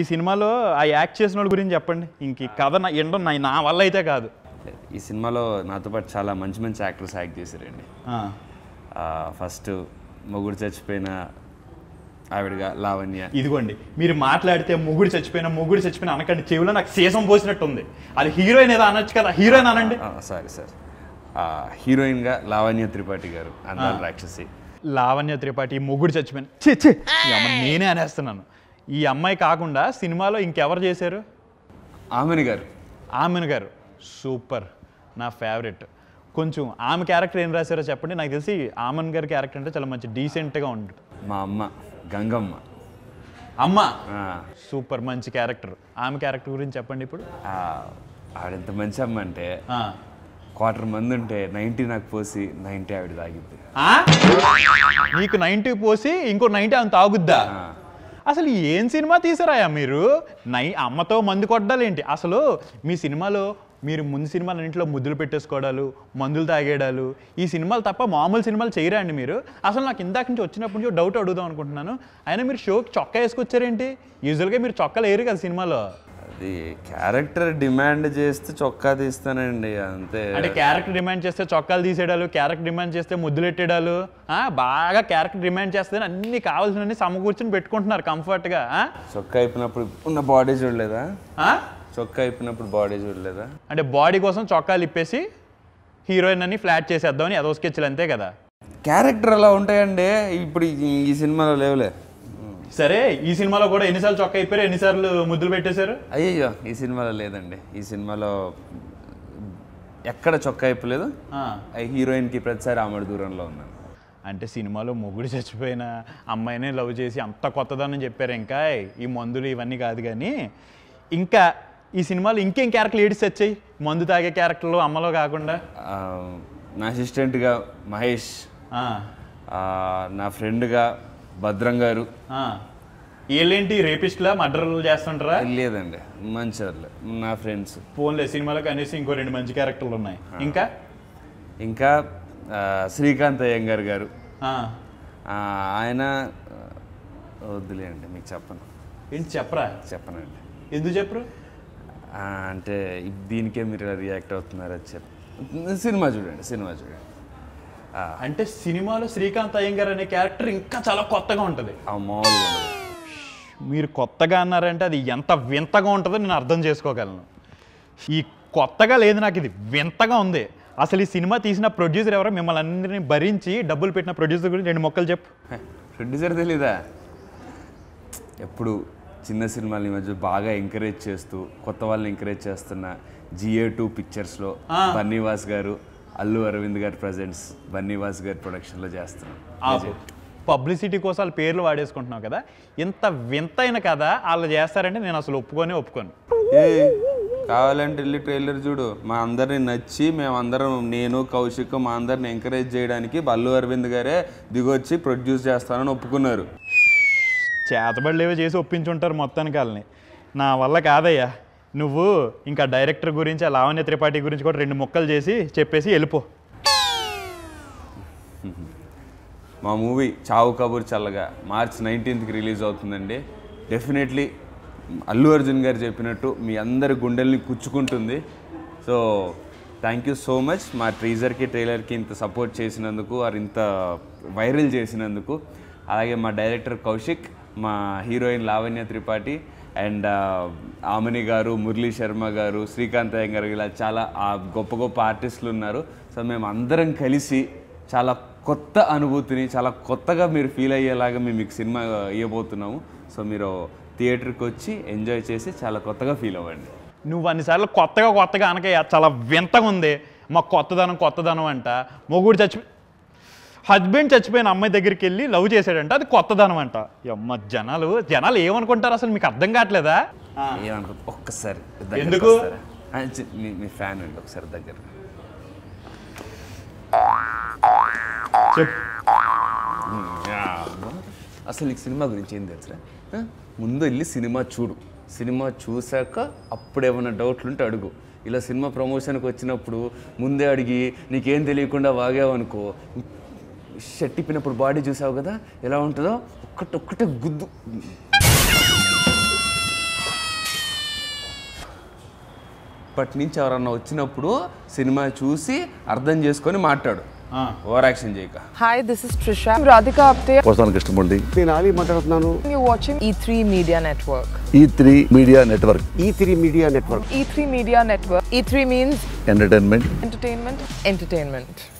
ఈ సినిమాలో ఆ యాక్ట్ చేసిన వాళ్ళ గురించి చెప్పండి ఇంక కథ నా ఎండం నా వల్ల అయితే కాదు ఈ సినిమాలో నాతో పాటు చాలా మంచి మంచి యాక్టర్స్ యాక్ట్ చేశారండి ఫస్ట్ మొగుడు చచ్చిపోయిన ఆవిడగా లావణ్య ఇదిగోండి మీరు మాట్లాడితే మొగుడు చచ్చిపోయిన మొగుడు చచ్చిపోయిన అనకండి చెవిలో నాకు సీసం పోసినట్టు ఉంది అది హీరోయిన్ ఏదో అనొచ్చు కదా హీరోయిన్ అనండి సారీ సార్ హీరోయిన్గా లావణ్య త్రిపాఠి గారు అన్నారు రాక్షసి లావణ్య త్రిపాఠి మొగుడు చచ్చిపోయిన నేనే అనేస్తున్నాను ఈ అమ్మాయి కాకుండా సినిమాలో ఇంకెవరు చేశారు ఆమెను గారు ఆమెను గారు సూపర్ నా ఫేవరెట్ కొంచెం ఆమె క్యారెక్టర్ ఏం రాశారో చెప్పండి నాకు తెలిసి ఆమెన్ గారి క్యారెక్టర్ అంటే చాలా మంచి డీసెంట్గా ఉంటుంది మా అమ్మ గంగమ్మ అమ్మ సూపర్ మంచి క్యారెక్టర్ ఆమె క్యారెక్టర్ గురించి చెప్పండి ఇప్పుడు ఆవిడెంత మంచి అమ్మ అంటే క్వార్టర్ మంది ఉంటే నైంటీ నాకు పోసి నైంటీ ఆవిడ తాగిద్ది నీకు నైంటీ పోసి ఇంకో నైంటీ ఆమె తాగుద్దా అసలు ఏం సినిమా తీసారాయా మీరు నై అమ్మతో మందు కొట్టాలేంటి అసలు మీ సినిమాలో మీరు ముందు సినిమాలు ఇంట్లో ముద్దులు పెట్టేసుకోవడాలు మందులు తాగేయడాలు ఈ సినిమాలు తప్ప మామూలు సినిమాలు చేయరా అండి మీరు అసలు నాకు ఇందాక నుంచి వచ్చినప్పటి నుంచి డౌట్ అడుగుదాం అనుకుంటున్నాను అయినా మీరు షోకి చొక్కా వేసుకొచ్చారేంటి యూజువల్గా మీరు చొక్కలు వేయరు కదా సినిమాలో అది క్యారెక్టర్ డిమాండ్ చేస్తే చొక్కా తీస్తానండి అంతే అంటే క్యారెక్టర్ డిమాండ్ చేస్తే చొక్కాలు తీసేడాలు క్యారెక్టర్ డిమాండ్ చేస్తే ముద్దులెట్టేడాలు బాగా క్యారెక్టర్ డిమాండ్ చేస్తే అన్ని కావాల్సినవన్నీ సమకూర్చుని పెట్టుకుంటున్నారు కంఫర్ట్గా చొక్కా అయిపోయినప్పుడు ఉన్న బాడీ చూడలేదా చొక్కా అయిపోయినప్పుడు బాడీ చూడలేదా అంటే బాడీ కోసం చొక్కాలు ఇప్పేసి హీరోయిన్ అని ఫ్లాట్ చేసేద్దామని అదో స్కెచ్లు అంతే కదా క్యారెక్టర్ అలా ఉంటాయండి ఇప్పుడు ఈ సినిమాలో లేవులే సరే ఈ సినిమాలో కూడా ఎన్నిసార్లు చొక్క అయిపోయారు ఎన్నిసార్లు ముద్దులు పెట్టేశారు అయ్యో ఈ సినిమాలో లేదండి ఈ సినిమాలో ఎక్కడ చొక్కా అయిపోలేదు హీరోయిన్ కి ప్రతిసారి ఆమెడు దూరంలో ఉన్నాను అంటే సినిమాలో మొగుడు చచ్చిపోయిన అమ్మాయినే లవ్ చేసి అంత కొత్తదని చెప్పారు ఇంకా ఈ మందులు ఇవన్నీ కాదు కానీ ఇంకా ఈ సినిమాలో ఇంకేం క్యారెక్టర్ లేడీస్ వచ్చాయి మందు తాగే క్యారెక్టర్లు అమ్మలో కాకుండా నా అసిస్టెంట్గా మహేష్ నా ఫ్రెండ్గా భద్రం గారు వీళ్ళేంటి రేపిస్ట్లా మర్డర్లు చేస్తుంటారా లేదండి మంచి వాళ్ళు నా ఫ్రెండ్స్ ఫోన్లే సినిమాలో కనీసం ఇంకో రెండు మంచి క్యారెక్టర్లు ఉన్నాయి ఇంకా ఇంకా శ్రీకాంత్ అయ్యంగారు గారు ఆయన వద్దులేండి మీకు చెప్పను ఏంటి చెప్పరా చెప్పనండి ఎందుకు చెప్పరు అంటే దీనికే మీరు రియాక్ట్ అవుతున్నారు అని చెప్పి సినిమా చూడండి సినిమా చూడండి అంటే సినిమాలో శ్రీకాంత్ అయ్యంగారు అనే క్యారెక్టర్ ఇంకా చాలా కొత్తగా ఉంటుంది మామూలుగా మీరు కొత్తగా అన్నారంటే అది ఎంత వింతగా ఉంటుందో నేను అర్థం చేసుకోగలను ఈ కొత్తగా లేదు నాకు ఇది వింతగా ఉంది అసలు ఈ సినిమా తీసిన ప్రొడ్యూసర్ ఎవరో మిమ్మల్ని అందరినీ భరించి డబ్బులు పెట్టిన ప్రొడ్యూసర్ గురించి రెండు మొక్కలు చెప్పు ప్రొడ్యూసర్ తెలీదా ఎప్పుడు చిన్న సినిమాలు ఈ మధ్య బాగా ఎంకరేజ్ చేస్తూ కొత్త వాళ్ళని ఎంకరేజ్ చేస్తున్న జిఏ టూ పిక్చర్స్లో బన్నీవాస్ గారు అల్లు అరవింద్ గారు ప్రజెంట్స్ బన్నీవాస్ గారి ప్రొడక్షన్లో చేస్తున్నాం పబ్లిసిటీ కోసం వాళ్ళ పేర్లు వాడేసుకుంటున్నావు కదా ఇంత వింతైన కథ వాళ్ళు చేస్తారంటే నేను అసలు ఒప్పుకొని ఒప్పుకోను ఏ కావాలంటే వెళ్ళి ట్రైలర్ చూడు మా అందరిని నచ్చి మేమందరం నేను కౌశిక్ మా అందరిని ఎంకరేజ్ చేయడానికి బల్లు అరవింద్ గారే దిగొచ్చి ప్రొడ్యూస్ చేస్తానని ఒప్పుకున్నారు చేతబడులేవో చేసి ఒప్పించుంటారు మొత్తానికి వాళ్ళని నా వల్ల కాదయ్యా నువ్వు ఇంకా డైరెక్టర్ గురించి ఆ లావణ్య త్రిపాఠి గురించి కూడా రెండు ముక్కలు చేసి చెప్పేసి వెళ్ళిపో మా మూవీ చావు కబూర్ చల్లగా మార్చ్ నైన్టీన్త్కి రిలీజ్ అవుతుందండి డెఫినెట్లీ అల్లు అర్జున్ గారు చెప్పినట్టు మీ అందరి గుండెల్ని కుచ్చుకుంటుంది so thank you so much మా ట్రీజర్కి ట్రైలర్కి ఇంత సపోర్ట్ చేసినందుకు వారు ఇంత వైరల్ చేసినందుకు అలాగే మా డైరెక్టర్ కౌశిక్ మా heroine Lavanya Tripathi and uh, Aamani garu Murali Sharma గారు శ్రీకాంత్ అయ్యంగారు ఇలా చాలా గొప్ప గొప్ప ఆర్టిస్టులు ఉన్నారు సో మేము అందరం కలిసి చాలా కొత్త అనుభూతిని చాలా కొత్తగా మీరు ఫీల్ అయ్యేలాగా మేము మీకు సినిమా ఇవ్వబోతున్నాము సో మీరు థియేటర్కి వచ్చి ఎంజాయ్ చేసి చాలా కొత్తగా ఫీల్ అవ్వండి నువ్వు అన్నిసార్లు కొత్తగా కొత్తగా అనక చాలా వింతగా ఉంది మా కొత్తదనం కొత్తదనం అంట మొగుడు చచ్చిపో హస్బెండ్ చచ్చిపోయిన అమ్మాయి దగ్గరికి వెళ్ళి లవ్ చేశాడంట అది కొత్తదనం అంట అమ్మ జనాలు జనాలు ఏమనుకుంటారు అసలు మీకు అర్థం కావట్లేదా ఒక్కసారి ఎందుకు మీ ఫ్యాన్ అండి ఒకసారి దగ్గర అసలు నీకు సినిమా గురించి ఏం తెలుసురా ముందు వెళ్ళి సినిమా చూడు సినిమా చూశాక అప్పుడు ఏమైనా అడుగు ఇలా సినిమా ప్రమోషన్కి వచ్చినప్పుడు ముందే అడిగి నీకేం తెలియకుండా వాగావనుకో షట్టిప్పినప్పుడు బాడీ చూసావు కదా ఎలా ఉంటుందో ఒక్కటి ఒక్కటే గుద్దు ఇప్పటి నుంచి ఎవరన్నా వచ్చినప్పుడు సినిమా చూసి అర్థం చేసుకొని మాట్లాడు ఓవర్ యాక్షన్ చేయక hi this is Trisha Radhika Apte ప్రస్తుతానికి కృష్ణముండి నేను ఆలీ మాట్లాడుతున్నాను you watching E three media network E three media network E three media network E three media network E three means entertainment entertainment entertainment